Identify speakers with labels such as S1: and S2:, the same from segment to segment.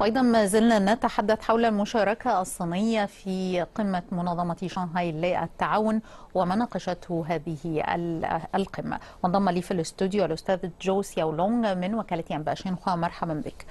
S1: وأيضا ما زلنا نتحدث حول المشاركة الصينية في قمة منظمة شانهاي للتعاون ومناقشته هذه القمة وانضم لي في الاستوديو الأستاذ جو سياو لونغ من وكالة أنباء شينخوا مرحبا بك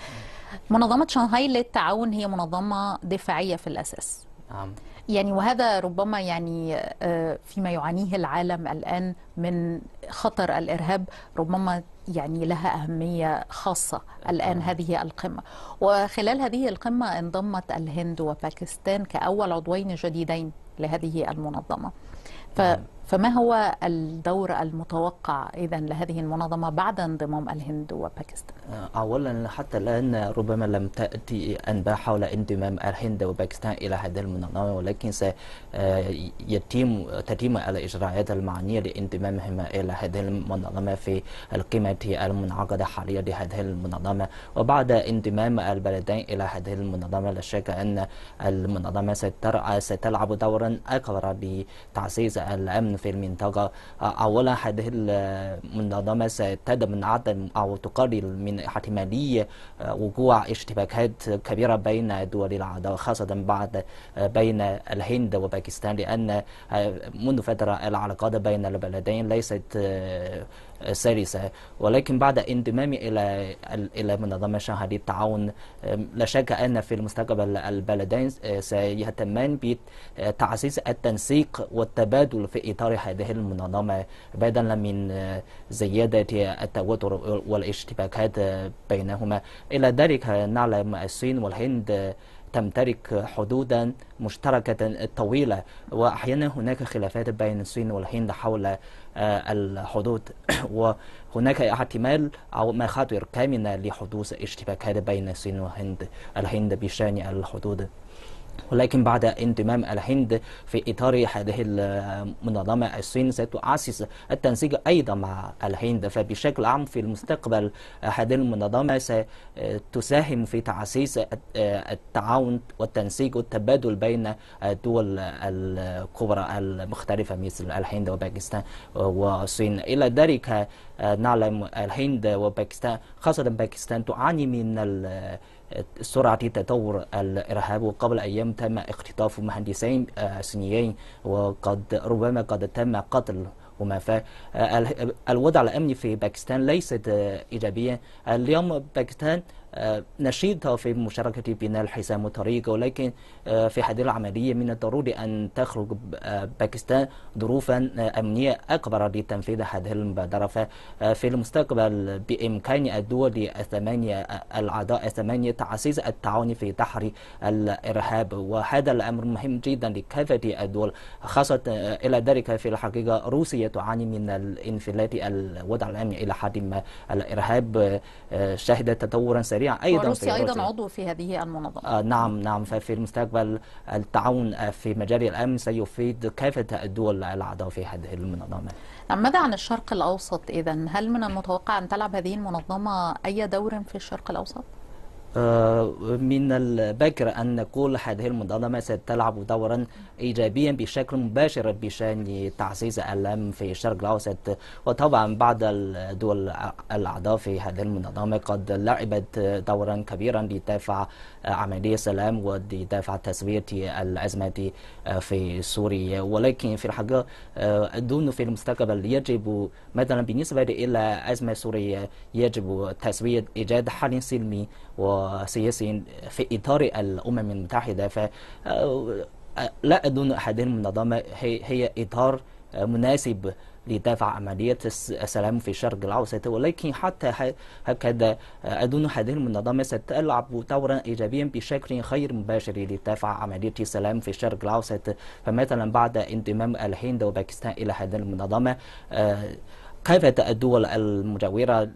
S1: منظمة شانهاي للتعاون هي منظمة دفاعية في الأساس نعم يعني وهذا ربما يعني آه، فيما يعانيه العالم الآن من خطر الإرهاب ربما يعني لها أهمية خاصة الآن نعم. هذه القمة وخلال هذه القمة انضمت الهند وباكستان كأول عضوين جديدين لهذه المنظمة ف... فما هو الدور المتوقع اذا لهذه المنظمه بعد انضمام الهند وباكستان؟
S2: آه، اولا حتى الان ربما لم تاتي انباء حول انضمام الهند وباكستان الى هذه المنظمه ولكن سيتم آه، تتم الاجراءات المعنيه لانضمامهما الى هذه المنظمه في القيمه المنعقده حاليا لهذه المنظمه وبعد انضمام البلدين الى هذه المنظمه لا شك ان المنظمه ستلعب دورا اكبر بتعزيز الأمن في المنطقة أولا هذه المنظمة من عدم أو تقلل من احتمالية آه، وقوع اشتباكات كبيرة بين دول الأعداء خاصة بعد آه، بين الهند وباكستان لأن آه، منذ فترة العلاقات بين البلدين ليست سلسة ولكن بعد اندمامي إلى إلى منظمة شنغهاي التعاون لا شك أن في المستقبل البلدين آه، سيهتمان بتعزيز التنسيق والتبادل في إطار هذه المنظمة بدلا من آه، زيادة التوتر والاشتباكات آه، بينهما إلى ذلك نعلم الصين والهند تمتلك حدودا مشتركة طويلة وأحيانا هناك خلافات بين الصين والهند حول آه، الحدود وهناك احتمال أو مخاطر كامنة لحدوث اشتباكات بين الصين والهند الهند بشأن الحدود ولكن بعد انضمام الهند في إطار هذه المنظمة الصين ستؤسس التنسيق أيضا مع الهند فبشكل عام في المستقبل هذه المنظمة ستساهم في تعزيز التعاون والتنسيق والتبادل بين الدول الكبرى المختلفة مثل الهند وباكستان والصين إلى ذلك نعلم الهند وباكستان خاصة باكستان تعاني من سرعة تطور الإرهاب وقبل أيام تم اختطاف مهندسين سنيين آه، وقد ربما قد تم قتل وما فالوضع آه، الأمني في باكستان ليست آه، إيجابيا اليوم باكستان آه، نشيطة في مشاركة بناء الحزام والطريق ولكن آه، في هذه العملية من الضروري أن تخلق آه، باكستان ظروفا أمنية أكبر لتنفيذ هذه المبادرة ففي المستقبل بإمكان الدول الثمانية الأعضاء الثمانية تعزيز التعاون في دحر الإرهاب وهذا الأمر مهم جدا لكافة الدول خاصة إلى ذلك في الحقيقة روسيا تعاني من الانفلات الوضع الأمني إلى حد ما الإرهاب شهد تطورا سريعا مشاريع أيضا روسيا أيضا عضو
S1: في هذه المنظمة
S2: آه نعم نعم ففي المستقبل التعاون آه، في مجال الأمن سيفيد كافة الدول الأعضاء في هذه المنظمة
S1: نعم، ماذا عن الشرق الأوسط إذا هل من المتوقع أن تلعب هذه المنظمة أي دور في الشرق الأوسط؟
S2: من البكر أن نقول هذه المنظمة ستلعب دورا إيجابيا بشكل مباشر بشأن تعزيز الأمن في الشرق الأوسط وطبعا بعض الدول الأعضاء في هذه المنظمة قد لعبت دورا كبيرا لدفع عملية السلام ودفع تسوية الأزمة في سوريا ولكن في الحقيقة أظن في المستقبل يجب مثلا بالنسبة إلى أزمة سوريا يجب تسوية إيجاد حل سلمي و وسياسي في إطار الأمم المتحدة ف آه، لا أظن هذه المنظمة هي, هي إطار آه، مناسب لدفع عملية السلام في الشرق الأوسط ولكن حتى هكذا أظن هذه المنظمة ستلعب دورا إيجابيا بشكل غير مباشر لدفع عملية السلام في الشرق الأوسط فمثلا بعد انضمام الهند وباكستان إلى هذه المنظمة آه، كافة الدول المجاورة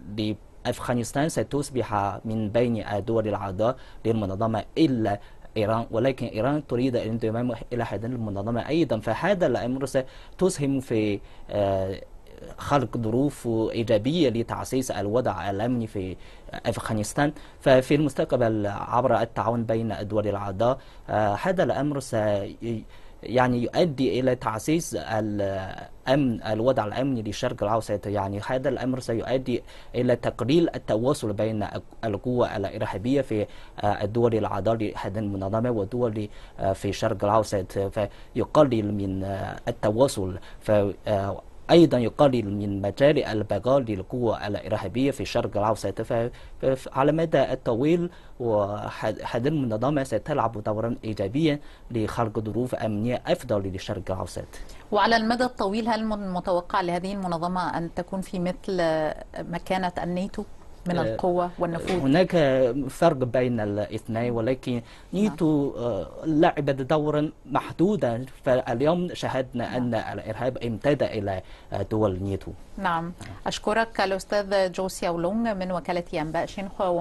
S2: أفغانستان ستصبح من بين الدول الأعضاء للمنظمة إلا إيران ولكن إيران تريد الانضمام إلى هذه المنظمة أيضا فهذا الأمر ستسهم في آه، خلق ظروف إيجابية لتعزيز الوضع الأمني في أفغانستان ففي المستقبل عبر التعاون بين الدول الأعضاء آه، هذا الأمر سي يعني يؤدي الى تعزيز الامن الوضع الامني للشرق الاوسط يعني هذا الامر سيؤدي الى تقليل التواصل بين القوى الارهابيه في آه، الدول الاعضاء لهذه المنظمه والدول آه، في الشرق الاوسط فيقلل من آه، التواصل أيضا يقلل من مجال البقاء للقوى الإرهابية في الشرق الأوسط على المدى الطويل وهذه المنظمة ستلعب دورا إيجابيا لخلق ظروف أمنية أفضل للشرق الأوسط
S1: وعلى المدى الطويل هل من المتوقع لهذه المنظمة أن تكون في مثل مكانة الناتو؟ من آه، القوة والنفوذ
S2: هناك فرق بين الاثنين ولكن نيتو نعم. آه، لعبت دورا محدودا فاليوم شاهدنا نعم. أن الإرهاب امتد إلى آه، دول نيتو
S1: نعم أشكرك الأستاذ جوسيا ولونغ من وكالة أنباء شينخوا